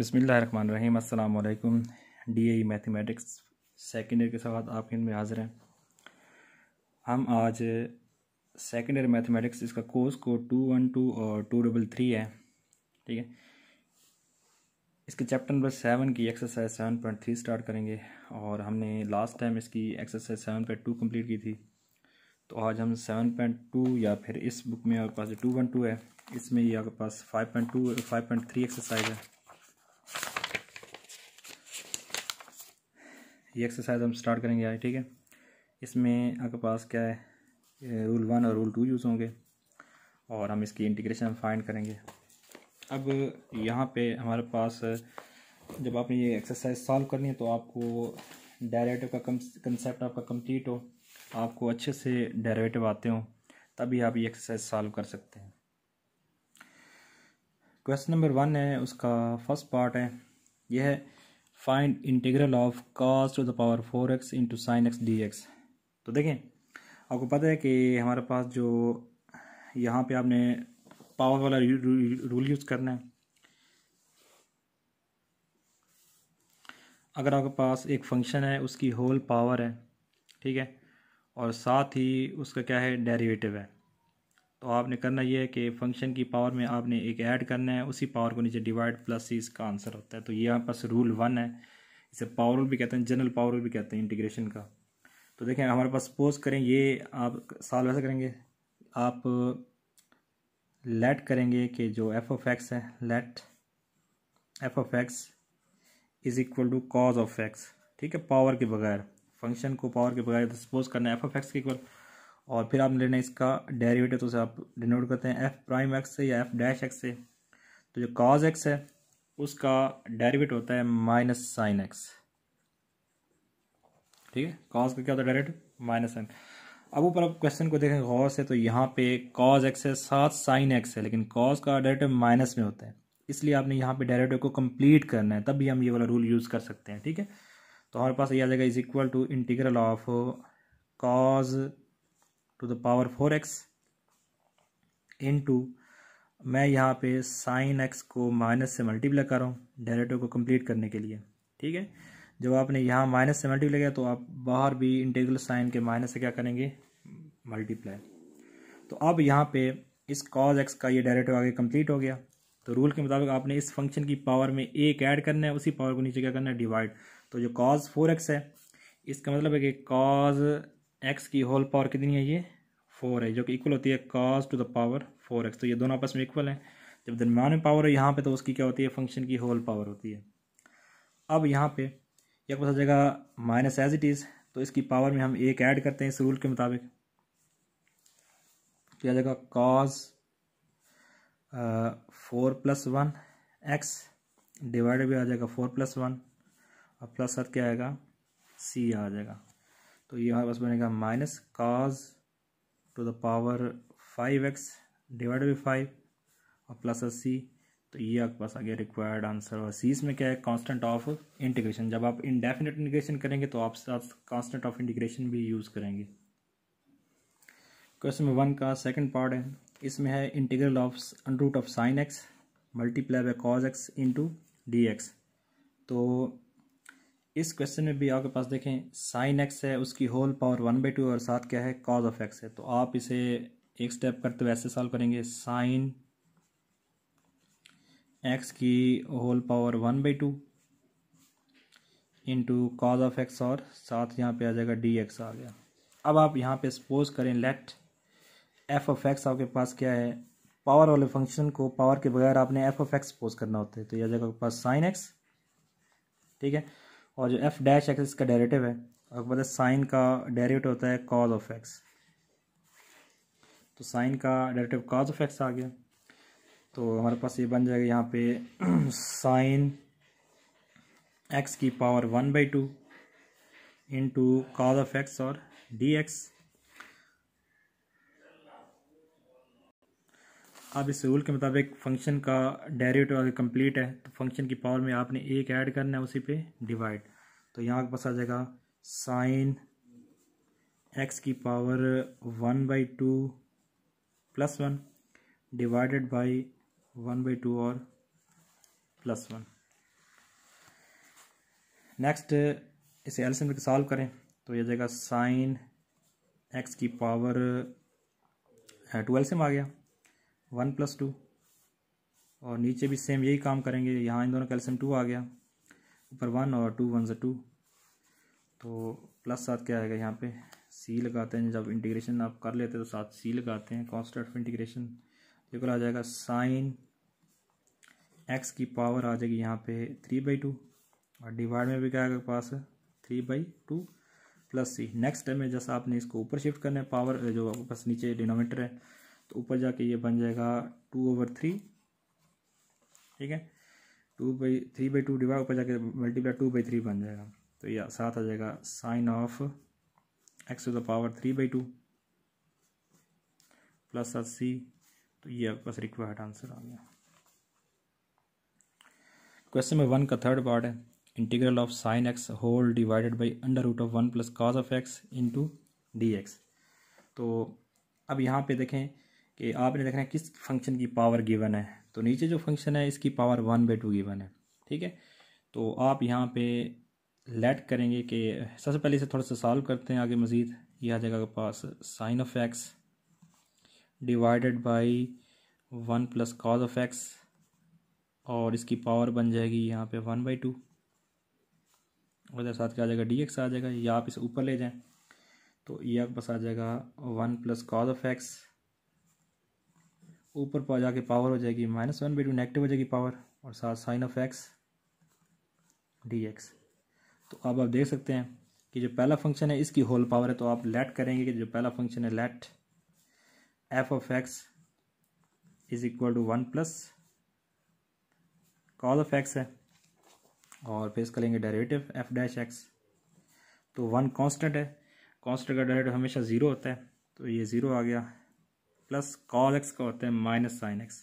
बसमीम अल्लाम D A mathematics second year के साथ आप हिंद में हाज़िर हैं हम आज सेकेंड ईयर मैथमेटिक्स इसका कोर्स को टू वन टू और टू डबल थ्री है ठीक है इसके चैप्टर नंबर सेवन की exercise seven point three start करेंगे और हमने लास्ट टाइम इसकी exercise seven point two complete की थी तो आज हम सेवन पॉइंट टू या फिर इस बुक में आपके पास जो टू वन टू है इसमें ये आपके पास five point two five point three exercise है ये एक्सरसाइज हम स्टार्ट करेंगे आज ठीक है इसमें आपके पास क्या है रूल वन और रूल टू यूज़ होंगे और हम इसकी इंटीग्रेशन फाइंड करेंगे अब यहाँ पे हमारे पास जब आपने ये एक्सरसाइज सॉल्व करनी है तो आपको डायरेटिव का कंसेप्ट आपका कंप्लीट हो आपको अच्छे से डायरेटिव आते हो तभी आप ये एक्सरसाइज सॉल्व कर सकते हैं क्वेश्चन नंबर वन है उसका फर्स्ट पार्ट है यह है find integral of cos to the power four x into sine x d x तो देखें आपको पता है कि हमारे पास जो यहाँ पे आपने पावर वाला रूल यूज़ करना है अगर आपके पास एक फंक्शन है उसकी होल पावर है ठीक है और साथ ही उसका क्या है डेरिवेटिव है तो आपने करना ये है कि फंक्शन की पावर में आपने एक ऐड करना है उसी पावर को नीचे डिवाइड प्लस सी इसका आंसर होता है तो ये हमारे पास रूल वन है इसे पावर भी कहते हैं जनरल पावर भी कहते हैं इंटीग्रेशन का तो देखें हमारे पास सपोज करें ये आप साल वैसे करेंगे आप लेट करेंगे कि जो एफ ऑफ एक्स है let f of x is equal to cos of x ठीक है पावर के बगैर फंक्शन को पावर के बगैर सपोज करना है एफ ऑफ एक्स के इक्वल और फिर आपने लेना इसका डेरिवेटिव तो उसे आप डिनोट करते हैं एफ प्राइम एक्स से या एफ डैश एक्स से तो जो कॉज एक्स है उसका डेरिवेटिव होता है माइनस साइन एक्स ठीक है कॉज का क्या होता है डायरेक्ट माइनस साइन अब ऊपर आप क्वेश्चन को देखें गौर से तो यहाँ पे कॉज एक्स है साथ साइन एक्स है लेकिन कॉज का डायरेक्टिव माइनस में होता है इसलिए आपने यहाँ पे डेरिवेटिव को कंप्लीट करना है तभी हम ये वाला रूल यूज़ कर सकते हैं ठीक है तो हमारे पास ये आ जाएगा is equal to integral of cos to the power four x into मैं यहाँ पे साइन एक्स को माइनस से मल्टीप्लाई कर रहा हूँ डेरेटिव को कंप्लीट करने के लिए ठीक है जब आपने यहाँ माइनस से मल्टीप्लाई किया तो आप बाहर भी इंटेगुलर साइन के माइनस से क्या करेंगे मल्टीप्लाई तो अब यहाँ पे इस कॉज एक्स का ये डायरेटिव आगे कंप्लीट हो गया तो रूल के मुताबिक आपने इस फंक्शन की पावर में एक ऐड करना है उसी पावर को नीचे क्या करना है डिवाइड तो जो कॉज फोर एक्स है इसका मतलब है कि कॉज एक्स की होल पावर कितनी है ये फोर है जो कि इक्वल होती है cos to the power four x तो ये दोनों आपस में इक्वल हैं जब दरमियान में पावर है यहाँ पे तो उसकी क्या होती है फंक्शन की होल पावर होती है अब यहाँ पे यह कुछ जगह माइनस एज इट इज़ तो इसकी पावर में हम एक ऐड करते हैं इस रूल के मुताबिक तो यह जाएगा cos four plus one x divide भी आ जाएगा फोर प्लस वन और प्लस साथ क्या आएगा सी आ जाएगा तो ये हमारे पास बनेगा minus cos to the power five x divide by five और प्लस अस्सी तो ये आपके पास आ गया रिक्वायर्ड आंसर और सी इसमें क्या है कांस्टेंट ऑफ इंटीग्रेशन जब आप इनडेफिनेट इंटीग्रेशन करेंगे तो आप साथ कांस्टेंट ऑफ इंटीग्रेशन भी यूज़ करेंगे क्वेश्चन नंबर वन का सेकंड पार्ट है इसमें है integral of root of sine x multiply by cos x into d x तो इस क्वेश्चन में भी आपके पास देखें साइन एक्स है उसकी whole power one by two और साथ क्या है कॉज ऑफ एक्स है तो आप इसे एक स्टेप करते हुए ऐसे सॉल्व करेंगे साइन एक्स की whole power one by two into cos of x और साथ यहाँ पे आ जाएगा डी एक्स आ गया अब आप यहाँ पे सपोज करें लेट एफ ऑफ एक्स आपके पास क्या है पावर वाले फंक्शन को पावर के बगैर आपने एफ ऑफ एक्स सपोज करना होता है तो यह जगह आपके पास साइन एक्स ठीक है और जो एफ डैश एक्स इसका डेरेटिव है आपको पता है साइन का डेरेटिव होता है कॉज ऑफ एक्स तो साइन का डेरेटिव कॉज ऑफ एक्स आ गया तो हमारे पास ये बन जाएगा यहाँ पे साइन एक्स की power one by two into cos of x और डी एक्स अब इस रूल के मुताबिक फंक्शन का डेरिवेटिव अगर कंप्लीट है तो फंक्शन की पावर में आपने एक ऐड करना है उसी पे डिवाइड तो यहाँ पास आ जाएगा साइन एक्स की power one by two plus one divided by one by two और प्लस वन नेक्स्ट इसे एलसीएम करके सॉल्व करें तो यह जाएगा साइन एक्स की पावर टू एल्सियम आ गया वन प्लस टू और नीचे भी सेम यही काम करेंगे यहाँ इन दोनों कैल्शियम टू आ गया ऊपर वन और टू वन से टू तो प्लस साथ क्या आएगा यहाँ पे सी लगाते हैं जब इंटीग्रेशन आप कर लेते हैं तो साथ सी लगाते हैं कॉन्स्टेंट ऑफ इंटीग्रेशन बिल्कुल आ जाएगा साइन एक्स की पावर आ जाएगी यहाँ पे थ्री बाई टू और डिवाइड में भी क्या आएगा पास three by two plus C next time में जैसा आपने इसको ऊपर शिफ्ट करना है पावर जो बस नीचे डिनोमीटर है तो ऊपर जाके ये बन जाएगा टू ओवर थ्री ठीक है two by three by two divide ऊपर जाके मल्टीप्लाई टू बाई थ्री बन जाएगा तो ये साथ आ जाएगा sine of x to the power three by two plus R C तो ये आपके पास रिक्वायर्ड आंसर आ गया क्वेश्चन में वन का थर्ड पार्ट है integral of sine x whole divided by under root of one plus cos of x into d x तो अब यहाँ पे देखें कि आपने देखना है किस फंक्शन की पावर गिवन है तो नीचे जो फंक्शन है इसकी power one by two given है ठीक है तो आप यहाँ पे लेट करेंगे कि सबसे पहले इसे थोड़ा सा सॉल्व करते हैं आगे मज़ीद यह आ जाएगा आपके पास sine of x divided by one plus cos of x और इसकी पावर बन जाएगी यहाँ पे वन बाई टू उधर साथ क्या आ जाएगा डी एक्स आ जाएगा या आप इसे ऊपर ले जाएं तो ये आपके पास आ जाएगा one plus cos of x ऊपर पर जाके पावर हो जाएगी minus one by two negative हो जाएगी पावर और साथ sine of x d x तो अब आप देख सकते हैं कि जो पहला फंक्शन है इसकी होल पावर है तो आप लेट करेंगे कि जो पहला फंक्शन है let f of x is equal to one plus cos of x है और फिर इसका लेंगे डेरिवेटिव एफ डैश एक्स तो वन कांस्टेंट है कांस्टेंट का डेरिवेटिव हमेशा ज़ीरो होता है तो ये ज़ीरो आ गया प्लस कॉज एक्स का होता है माइनस साइन एक्स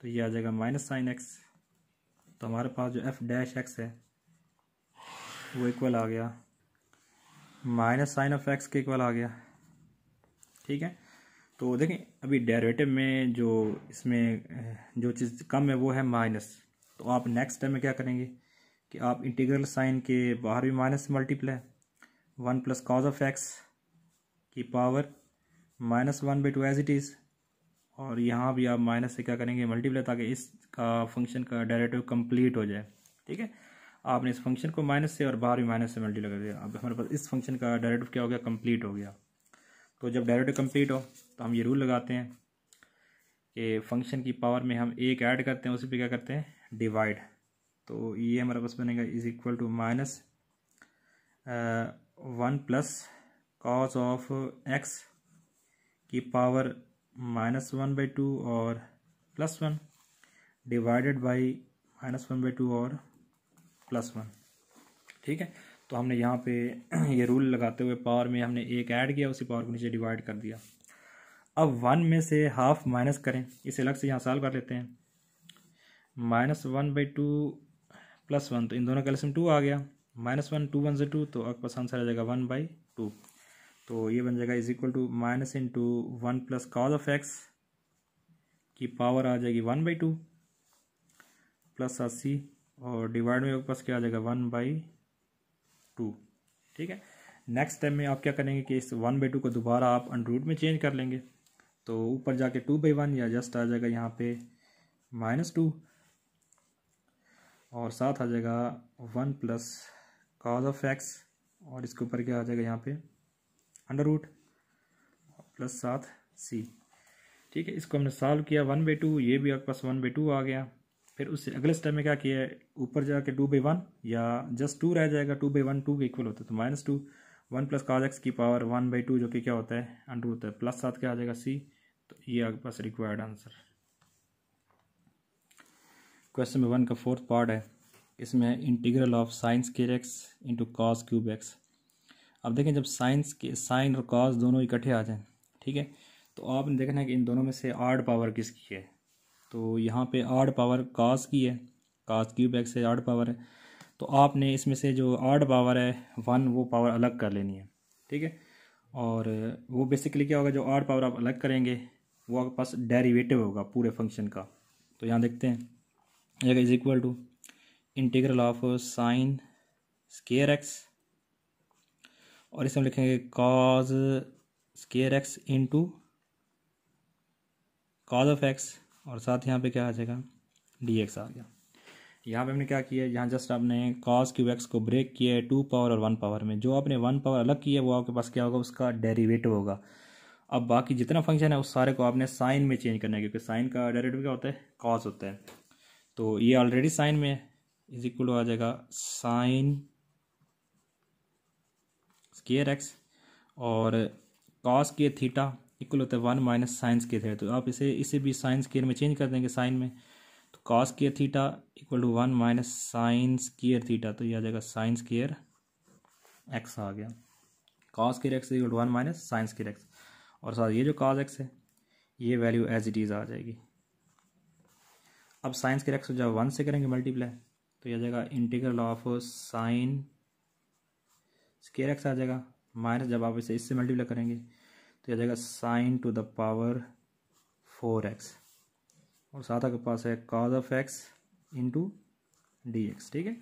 तो ये आ जाएगा माइनस साइन एक्स तो हमारे पास जो एफ डैश एक्स है वो इक्वल आ गया माइनस साइन ऑफ एक्स के इक्वल आ गया ठीक है तो देखें अभी डेरिवेटिव में जो इसमें जो चीज़ कम है वो है माइनस तो आप नेक्स्ट टाइम में क्या करेंगे कि आप इंटीग्रल साइन के बाहर भी minus multiply one plus cos of x की power minus one by two as it is और यहाँ भी आप माइनस से क्या करेंगे मल्टीप्लाई ताकि इसका फंक्शन का डायरेटिव कंप्लीट हो जाए ठीक है आपने इस फंक्शन को माइनस से और बाहर भी माइनस से मल्टीप्लाई कर दिया अब हमारे पास इस फंक्शन का डायरेटिव क्या हो गया कंप्लीट हो गया तो जब डायरेटिव कंप्लीट हो तो हम ये रूल लगाते हैं कि फंक्शन की पावर में हम एक ऐड करते हैं उसी पर क्या करते हैं डिवाइड तो ये हमारे पास बनेगा is equal to minus one plus cos of x की power minus one by two और plus one divided by minus one by two और प्लस वन ठीक है तो हमने यहाँ पे ये रूल लगाते हुए पावर में हमने एक ऐड किया उसी पावर को नीचे डिवाइड कर दिया अब वन में से हाफ माइनस करें इसे अलग से यहाँ सॉल्व कर लेते हैं minus one by two plus one तो इन दोनों कैल्सियम टू आ गया माइनस वन टू वन से टू तो आपके पास आंसर आ जाएगा वन बाई टू तो ये बन जाएगा is equal to minus into one plus cos of x की पावर आ जाएगी वन बाई टू प्लस अस्सी और डिवाइड में आपके पास क्या आ जाएगा वन बाई टू ठीक है नेक्स्ट टाइम में आप क्या करेंगे कि इस वन बाई टू को दोबारा आप अनरूट में चेंज कर लेंगे तो ऊपर जाके टू बाई वन या जस्ट आ जाएगा यहाँ पे माइनस टू और साथ आ जाएगा one plus cos of x और इसके ऊपर क्या आ जाएगा यहाँ पे अंडर रूट प्लस सात सी ठीक है इसको हमने सॉल्व किया वन बाई टू ये भी आपके पास वन बाई टू आ गया फिर उससे अगले स्टेप में क्या किया ऊपर जाके टू बाई वन या जस्ट टू रह जाएगा टू बाई वन टू के इक्वल होता है तो minus two one plus cos x की पावर वन बाई टू जो कि क्या होता है अंडर होता है प्लस सात क्या आ जाएगा सी तो ये आपके पास required answer question number one का फोर्थ पार्ट है इसमें integral of sine square x into cos cube x अब देखें जब साइंस के साइन और कॉज दोनों इकट्ठे आ जाएँ ठीक है तो आपने देखना है कि इन दोनों में से आर्ड पावर किसकी है तो यहाँ पे आर्ड पावर काज की है काज क्यूब एक्स से आर्ड पावर है तो आपने इसमें से जो आर्ड पावर है वन वो पावर अलग कर लेनी है ठीक है और वो बेसिकली क्या होगा जो आर्ड पावर आप अलग करेंगे वो आपके पास डेरीवेटिव होगा पूरे फंक्शन का तो यहाँ देखते हैं is equal to integral of sine square x और इसमें लिखेंगे cos square x into cos of x और साथ यहाँ पे क्या आ जाएगा डी एक्स आ गया यहाँ पे हमने क्या किया यहाँ जस्ट आपने कॉज क्यू एक्स को ब्रेक किया है टू पावर और वन पावर में जो आपने वन पावर अलग किया वो आपके पास क्या होगा उसका डेरिवेटिव होगा अब बाकी जितना फंक्शन है उस सारे को आपने साइन में चेंज करना है क्योंकि साइन का डेरिवेटिव क्या होता है कॉज होता है तो ये ऑलरेडी साइन में है इज इक्वल आ जाएगा साइन स्केयर एक्स और कॉस के थीटा इक्वल होता है वन माइनस साइंस के थीटा तो आप इसे इसे भी साइंस केयर में चेंज कर देंगे साइन में तो cos square theta equal to one minus sine square theta तो ये आ जाएगा साइंस केयर एक्स आ गया cos square x equal to one minus sine square x और साथ ये जो कॉस एक्स है ये वैल्यू एज इट इज़ आ जाएगी अब साइंस के एक्स जब वन से करेंगे मल्टीप्लाई तो यह आ जाएगा integral of sine square x आ जाएगा माइनस जब आप इसे इससे मल्टीप्लाई करेंगे तो आ जाएगा sine to the power four x और साथ आपके पास है cos of x into d x ठीक है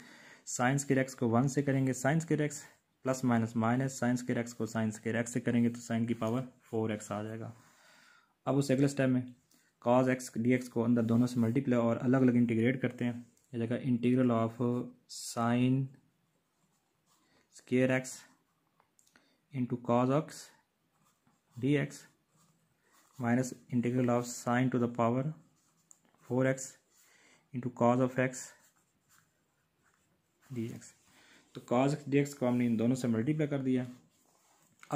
साइंस के रेक्स को वन से करेंगे साइंस के x plus minus minus sine के रेक्स को साइंस के एक्स से करेंगे तो साइन की पावर फोर एक्स आ जाएगा अब उस अगले स्टेप में कॉज एक्स डी एक्स को अंदर दोनों से मल्टीप्लाई और अलग अलग इंटीग्रेट करते हैं यह जगह integral of sine square x cos x d x minus integral of sine to the power four x into cos of x d x तो कॉज एक्स डी एक्स को हमने इन दोनों से मल्टीप्लाई कर दिया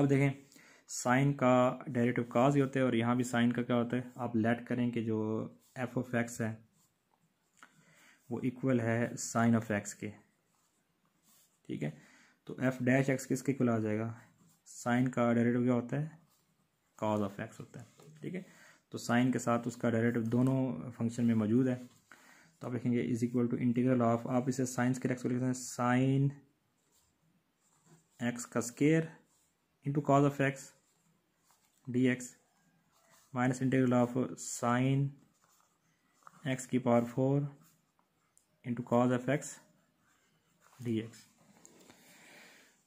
अब देखें साइन का डायरेक्टिव काज ही होता है और यहाँ भी साइन का क्या होता है आप लेट करें कि जो एफ ऑफ एक्स है वो इक्वल है साइन ऑफ एक्स के ठीक है तो एफ डैश एक्स किसके इक्वल आ जाएगा साइन का डायरेटिव क्या होता है कॉज ऑफ एक्स होता है ठीक है तो साइन के साथ उसका डायरेटिव दोनों फंक्शन में मौजूद है तो आप लिखेंगे is equal to integral of आप इसे साइंस के एक्स को लिखते हैं साइन एक्स का square into cos of x d x minus integral of sine x की power four into cos of x d x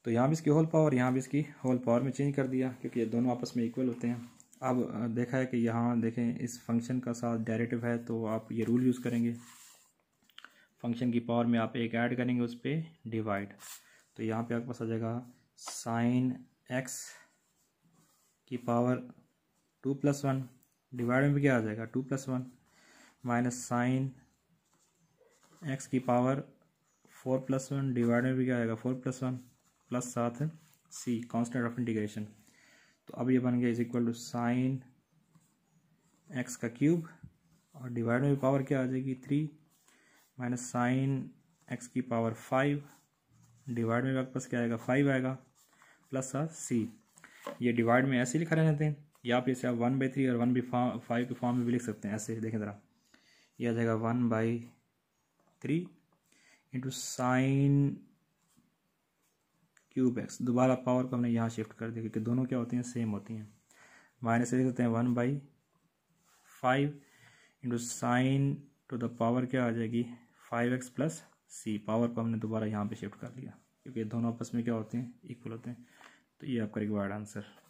तो यहाँ भी इसकी होल पावर यहाँ भी इसकी होल पावर में चेंज कर दिया क्योंकि ये दोनों आपस में इक्वल होते हैं अब देखा है कि यहाँ देखें इस फंक्शन का साथ डायरेटिव है तो आप ये रूल यूज़ करेंगे फंक्शन की पावर में आप एक ऐड करेंगे उस पर डिवाइड तो यहाँ पे आपके पास आ जाएगा साइन एक्स की power two plus one divide में भी क्या आ जाएगा two plus one minus sine x की power four plus one divide में भी क्या आएगा फोर प्लस वन प्लस साथ सी कॉन्स्टेंट ऑफ इंटीग्रेशन तो अब ये बन गया is equal to sine x का क्यूब और डिवाइड में पावर क्या आ जाएगी थ्री माइनस साइन एक्स की पावर फाइव डिवाइड में पास क्या आएगा फाइव आएगा प्लस साथ सी ये डिवाइड में ऐसे लिखा रहते हैं या फिर इसे आप वन बाई थ्री और वन बाई फाइव के फॉर्म में भी लिख सकते हैं ऐसे देखें ज़रा ये आ जाएगा one by three into sine cube x दोबारा पावर को हमने यहाँ शिफ्ट कर दिया क्योंकि दोनों क्या होती हैं सेम होती हैं माइनस से लिख देते हैं one by five into sine to the power क्या आ जाएगी five x plus c power को हमने दोबारा यहाँ पे शिफ्ट कर लिया क्योंकि दोनों आपस में क्या होते हैं इक्वल होते हैं तो ये आपका रिक्वायर्ड आंसर